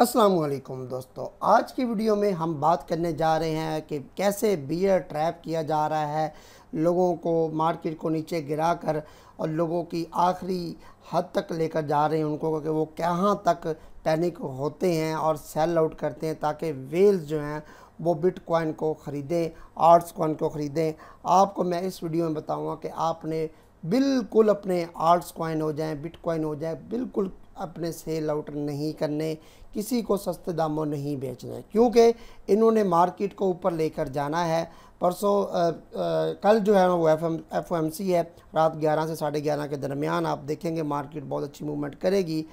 असलम दोस्तों आज की वीडियो में हम बात करने जा रहे हैं कि कैसे बियर ट्रैप किया जा रहा है लोगों को मार्केट को नीचे गिरा कर और लोगों की आखिरी हद तक लेकर जा रहे हैं उनको कि वो कहाँ तक पैनिक होते हैं और सेल आउट करते हैं ताकि वेल्स जो हैं वो बिटकॉइन को ख़रीदें आर्ट्स कॉइन को ख़रीदें आपको मैं इस वीडियो में बताऊँगा कि आपने बिल्कुल अपने आर्ट्स कॉइन हो जाएँ बिटकॉइन हो जाए बिल्कुल अपने सेल आउट नहीं करने किसी को सस्ते दामों नहीं बेचने क्योंकि इन्होंने मार्केट को ऊपर लेकर जाना है परसों कल जो है वो F M F M C है रात 11 से साढ़े ग्यारह के दरमियान आप देखेंगे मार्केट बहुत अच्छी मूवमेंट करेगी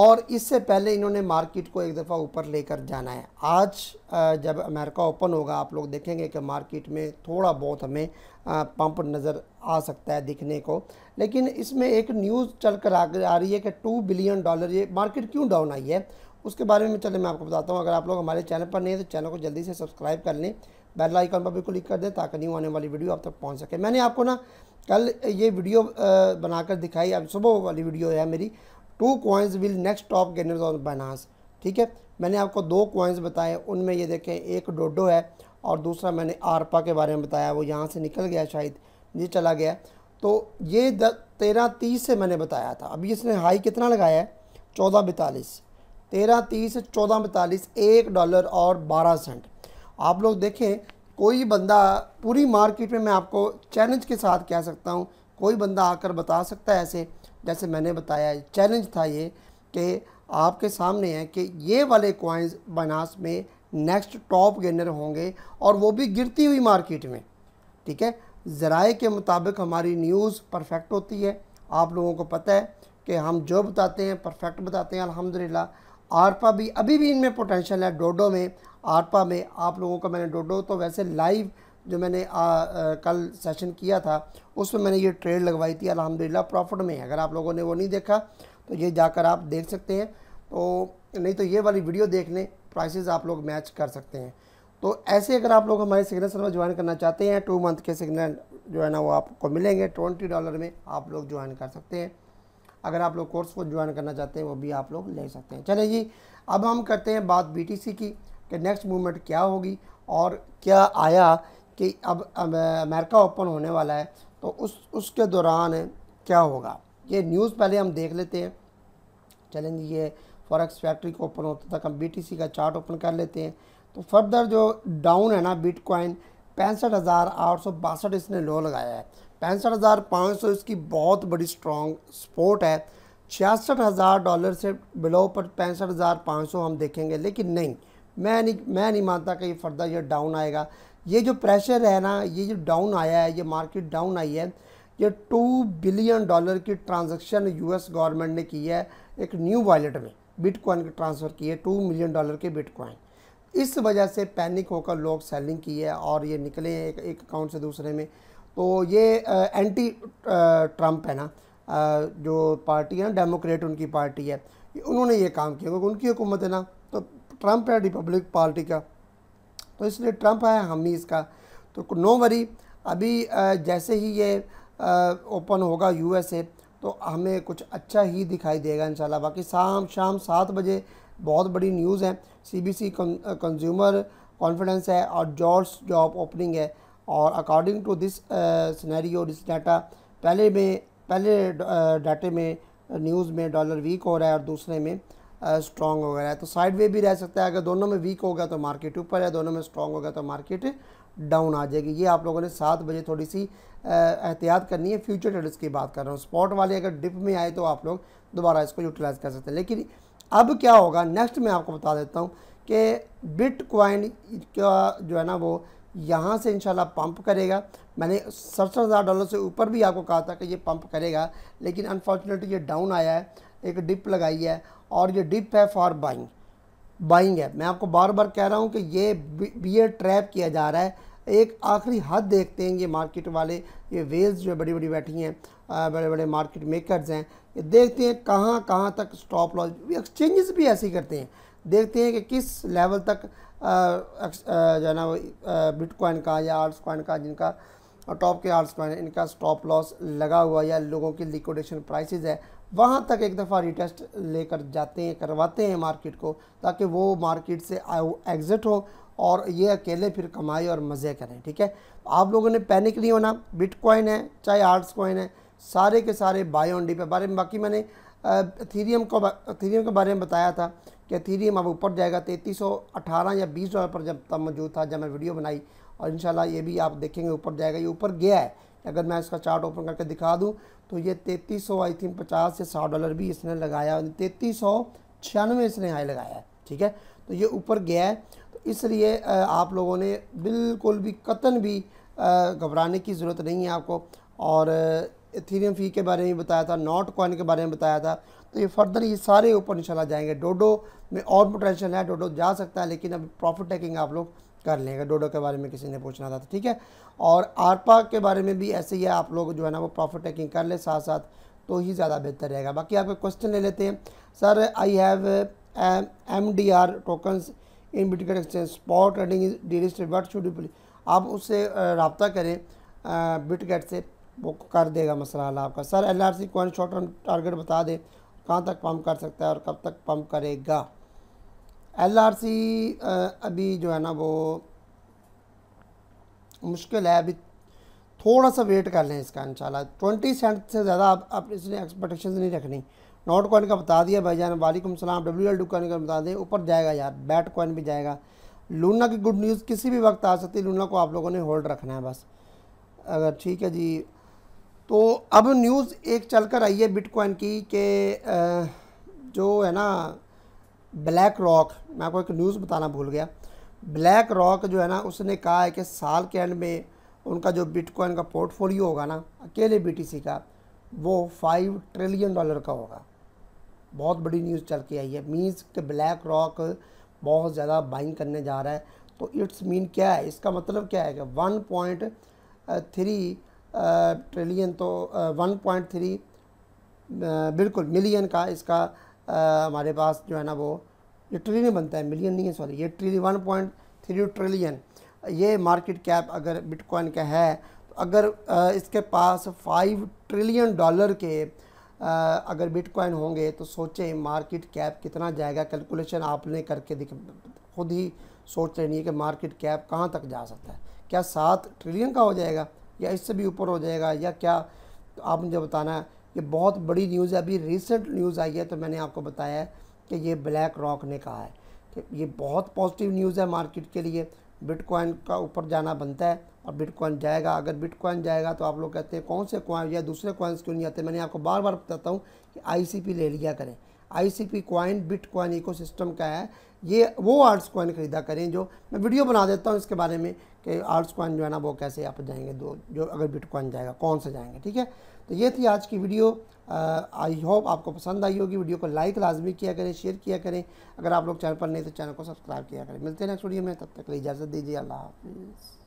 और इससे पहले इन्होंने मार्केट को एक दफ़ा ऊपर लेकर जाना है आज जब अमेरिका ओपन होगा आप लोग देखेंगे कि मार्केट में थोड़ा बहुत हमें पंप नज़र आ सकता है दिखने को लेकिन इसमें एक न्यूज़ चल कर आ रही है कि टू बिलियन डॉलर ये मार्केट क्यों डाउन आई है उसके बारे में चले मैं आपको बताता हूँ अगर आप लोग हमारे चैनल पर नहीं है तो चैनल को जल्दी से सब्सक्राइब कर लें बेल आइकन पर भी क्लिक कर दें ताकि न्यू आने वाली वीडियो आप तक पहुँच सके मैंने आपको ना कल ये वीडियो बनाकर दिखाई अब सुबह वाली वीडियो है मेरी two coins will next top gainers on Binance ठीक है मैंने आपको दो कॉइन्स बताए उनमें ये देखें एक डोडो है और दूसरा मैंने आरपा के बारे में बताया वो यहाँ से निकल गया शायद ये चला गया तो ये तेरह तीस से मैंने बताया था अभी इसने हाई कितना लगाया है चौदह बैतालीस तेरह तीस चौदह पैंतालीस एक डॉलर और बारह सेंट आप लोग देखें कोई बंदा पूरी मार्केट में मैं आपको चैलेंज के साथ कह सकता हूँ कोई बंदा आकर बता सकता है ऐसे जैसे मैंने बताया चैलेंज था ये कि आपके सामने है कि ये वाले कॉइन्स बनास में नेक्स्ट टॉप गेनर होंगे और वो भी गिरती हुई मार्केट में ठीक है ज़राए के मुताबिक हमारी न्यूज़ परफेक्ट होती है आप लोगों को पता है कि हम जो बताते हैं परफेक्ट बताते हैं अल्हम्दुलिल्लाह आरपा भी अभी भी इनमें पोटेंशल है डोडो में आरपा में आप लोगों का मैंने डोडो तो वैसे लाइव जो मैंने आ, आ, कल सेशन किया था उसमें मैंने ये ट्रेड लगवाई थी अलहमदिल्ला प्रॉफिट में अगर आप लोगों ने वो नहीं देखा तो ये जाकर आप देख सकते हैं तो नहीं तो ये वाली वीडियो देख लें प्राइसेस आप लोग मैच कर सकते हैं तो ऐसे अगर आप लोग हमारे सिग्नल सर्वर ज्वाइन करना चाहते हैं टू मंथ के सिग्नल जो है ना वो आपको मिलेंगे ट्वेंटी डॉलर में आप लोग ज्वाइन कर सकते हैं अगर आप लोग कोर्स को ज्वाइन करना चाहते हैं वो भी आप लोग ले सकते हैं चले जी अब हम करते हैं बात बी की कि नेक्स्ट मूवमेंट क्या होगी और क्या आया कि अब अमेरिका ओपन होने वाला है तो उस उसके दौरान क्या होगा ये न्यूज़ पहले हम देख लेते हैं चलें ये फॉरेक्स फैक्ट्री को ओपन होता तक हम बीटीसी का चार्ट ओपन कर लेते हैं तो फर्दर जो डाउन है ना बिटकॉइन पैंसठ हज़ार आठ सौ बासठ इसने लो लगाया है पैंसठ हज़ार पाँच सौ इसकी बहुत बड़ी स्ट्रॉन्ग सपोर्ट है छियासठ हज़ार डॉलर से बिलो पर पैंसठ हज़ार पाँच सौ हम देखेंगे लेकिन नहीं मैं नहीं मैं नहीं मानता कि ये फर्दर ये डाउन आएगा ये जो प्रेशर है ना ये जो डाउन आया है ये मार्केट डाउन आई है ये टू बिलियन डॉलर की ट्रांजैक्शन यूएस गवर्नमेंट ने की है एक न्यू वॉलेट में बिटकॉइन ट्रांसफ़र किए टू मिलियन डॉलर के बिटकॉइन इस वजह से पैनिक होकर लोग सेलिंग की है और ये निकले एक एक अकाउंट से दूसरे में तो ये एंटी ट्रम्प है ना जो पार्टी है ना डेमोक्रेट उनकी पार्टी है उन्होंने ये काम किया क्योंकि उनकी हुकूमत है ना तो ट्रम्प है रिपब्लिक पार्टी का तो इसलिए ट्रंप है हम ही इसका तो नो वरी अभी जैसे ही ये ओपन होगा यूएसए तो हमें कुछ अच्छा ही दिखाई देगा इन बाकी शाम शाम सात बजे बहुत बड़ी न्यूज़ है सीबीसी कंज्यूमर कॉन्फ्रेंस है और जॉर्ज जॉब ओपनिंग है और according to this scenario this data पहले में पहले डाटे uh, में न्यूज़ में डॉलर वीक हो रहा है और दूसरे में स्ट्रॉन्ग uh, हो रहा है तो साइड वे भी रह सकता है अगर दोनों में वीक होगा तो मार्केट ऊपर है दोनों में स्ट्रॉन्ग होगा तो मार्केट डाउन आ जाएगी ये आप लोगों ने सात बजे थोड़ी सी uh, एहतियात करनी है फ्यूचर ट्रेडर्स की बात कर रहा हूँ स्पॉट वाले अगर डिप में आए तो आप लोग दोबारा इसको यूटिलाइज़ कर सकते हैं लेकिन अब क्या होगा नेक्स्ट मैं आपको बता देता हूँ कि बिटकॉइन का जो है ना वो यहाँ से इंशाल्लाह पंप करेगा मैंने सड़सठ हज़ार डॉलर से ऊपर भी आपको कहा था कि ये पंप करेगा लेकिन अनफॉर्चुनेटली ये डाउन आया है एक डिप लगाई है और ये डिप है फॉर बाइंग बाइंग है मैं आपको बार बार कह रहा हूँ कि ये बियर ट्रैप किया जा रहा है एक आखिरी हद देखते हैं ये मार्केट वाले ये वेल्स जो बड़ी बड़ी बैठी हैं बड़े बड़े मार्केट मेकर्स हैं ये देखते हैं कहाँ कहाँ तक स्टॉप लॉस एक्सचेंजेस भी ऐसे ही करते हैं देखते हैं कि किस लेवल तक जो है ना वो बिट कॉइन का या आर्ट्स कॉइन का जिनका टॉप के आर्ट्स कॉइन इनका स्टॉप लॉस लगा हुआ या लोगों की लिक्विडेशन प्राइसेस है वहाँ तक एक दफ़ा रिटेस्ट लेकर जाते हैं करवाते हैं मार्केट को ताकि वो मार्केट से एग्ज़िट हो और ये अकेले फिर कमाए और मज़े करें ठीक है आप लोगों ने पैनिक नहीं होना बिटकॉइन है चाहे आर्ट्स कॉइन है सारे के सारे बाय ऑन डी पे बारे में बाकी मैंने थीरियम को थीरियम के बारे में बताया था कि थीरियम अब ऊपर जाएगा तैंतीस या बीस डॉलर पर जब तब मौजूद था जब मैं वीडियो बनाई और इन ये भी आप देखेंगे ऊपर जाएगा ये ऊपर गया है अगर मैं इसका चार्ट ओपन करके दिखा दूँ तो ये तैंतीस सौ आई थिंक पचास से साठ डॉलर भी इसने लगाया तैंतीस सौ छियानवे इसने हाई लगाया है ठीक है तो ये ऊपर गया है तो इसलिए आप लोगों ने बिल्कुल भी कतन भी घबराने की ज़रूरत नहीं है आपको और इथेरियम फी के बारे में बताया था नॉट कॉइन के बारे में बताया था तो ये फर्दर ये सारे ऊपर इंशाल्लाह जाएंगे डोडो में और पोटेंशियल है डोडो जा सकता है लेकिन अब प्रॉफिट टेकिंग आप लोग कर लेंगे डोडो के बारे में किसी ने पूछना था तो ठीक है और आरपा के बारे में भी ऐसे ही है आप लोग जो है ना वो प्रॉफिट टेकिंग कर ले साथ साथ तो ही ज़्यादा बेहतर रहेगा बाकी आपके क्वेश्चन ले लेते हैं sir I have M D R tokens in bitcoin exchange spot trading is the what should you आप उससे uh, रबता करें बिटगेट uh, से वो कर देगा मसला हल आपका सर एल आर सी कौन शॉर्ट टर्म टारगेट बता दे कहाँ तक पम्प कर सकता है और कब तक पम्प करेगा एल आर सी अभी जो है ना वो मुश्किल है अभी थोड़ा सा वेट कर लें इसका इंशाल्लाह ट्वेंटी सेंट से ज़्यादा आप, आप इसने एक्सपेक्टेशन नहीं रखनी नॉट कॉइन का बता दिया भाई जान वालेकुम सलाम डब्ल्यू एल डू कॉइन का बता दें ऊपर जाएगा यार बैट कॉइन भी जाएगा लूना की गुड न्यूज़ किसी भी वक्त आ सकती है लूना को आप लोगों ने होल्ड रखना है बस अगर ठीक है जी तो अब न्यूज़ एक चल कर आई है बिटकॉइन की कि जो है ना ब्लैक रॉक मैं आपको एक न्यूज़ बताना भूल गया ब्लैक रॉक जो है ना उसने कहा है कि साल के एंड में उनका जो बिटकॉइन का पोर्टफोलियो होगा ना अकेले बीटीसी का वो फाइव ट्रिलियन डॉलर का होगा बहुत बड़ी न्यूज़ चल के आई है मीन्स कि ब्लैक रॉक बहुत ज़्यादा बाइंग करने जा रहा है तो इट्स मीन क्या है इसका मतलब क्या है कि वन पॉइंट थ्री ट्रिलियन तो वन पॉइंट थ्री बिल्कुल मिलियन का इसका हमारे पास जो है ना वो ये ट्रिलियन बनता है मिलियन नहीं है सॉरी ये trillion one point three trillion ये मार्केट कैप अगर बिटकॉइन का है तो अगर इसके पास फाइव ट्रिलियन डॉलर के अगर बिटकॉइन होंगे तो सोचें मार्केट कैप कितना जाएगा कैलकुलेशन आपने करके दिख खुद ही सोच नहीं है कि मार्केट कैप कहाँ तक जा सकता है क्या सात ट्रिलियन का हो जाएगा या इससे भी ऊपर हो जाएगा या क्या तो आप मुझे बताना है ये बहुत बड़ी न्यूज़ है अभी रिसेंट न्यूज़ आई है तो मैंने आपको बताया है कि ये ब्लैक रॉक ने कहा है कि ये बहुत पॉजिटिव न्यूज़ है मार्केट के लिए बिटकॉइन का ऊपर जाना बनता है और बिटकॉइन जाएगा अगर बिटकॉइन जाएगा तो आप लोग कहते हैं कौन से कॉइन या दूसरे कॉइन्स क्यों नहीं आते मैंने आपको बार बार बताता हूँ कि आईसीपी ले लिया करें आईसीपी कॉइन बिटकॉइन इकोसिस्टम का है ये वो आर्ट्स कॉइन ख़रीदा करें जो मैं वीडियो बना देता हूँ इसके बारे में कि आर्ट्स कॉइन जो है ना वो कैसे आप जाएंगे दो जो अगर बिटकॉइन जाएगा कौन से जाएंगे ठीक है तो ये थी आज की वीडियो आई होप आपको पसंद आई होगी वीडियो को लाइक लाजमी किया करें शेयर किया करें अगर आप लोग चैनल पर नहीं तो चैनल को सब्सक्राइब किया करें मिलते हैं नेक्स्ट वीडियो में तब तक इजाज़त दीजिए अल्लाह हाफिज़